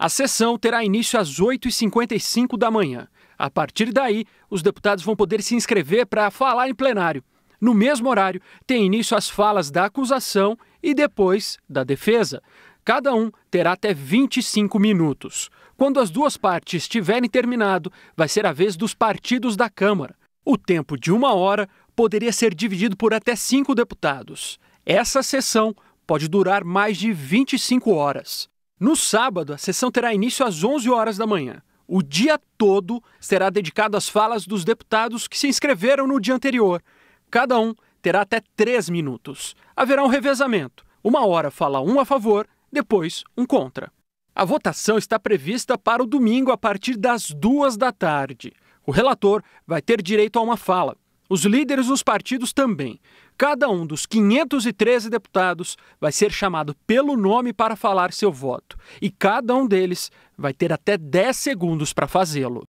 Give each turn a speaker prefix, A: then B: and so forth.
A: A sessão terá início às 8h55 da manhã. A partir daí, os deputados vão poder se inscrever para falar em plenário. No mesmo horário, tem início as falas da acusação e depois da defesa. Cada um terá até 25 minutos. Quando as duas partes tiverem terminado, vai ser a vez dos partidos da Câmara. O tempo de uma hora poderia ser dividido por até cinco deputados. Essa sessão pode durar mais de 25 horas. No sábado, a sessão terá início às 11 horas da manhã. O dia todo será dedicado às falas dos deputados que se inscreveram no dia anterior. Cada um terá até três minutos. Haverá um revezamento. Uma hora fala um a favor, depois um contra. A votação está prevista para o domingo a partir das duas da tarde. O relator vai ter direito a uma fala. Os líderes dos partidos também. Cada um dos 513 deputados vai ser chamado pelo nome para falar seu voto, e cada um deles vai ter até 10 segundos para fazê-lo.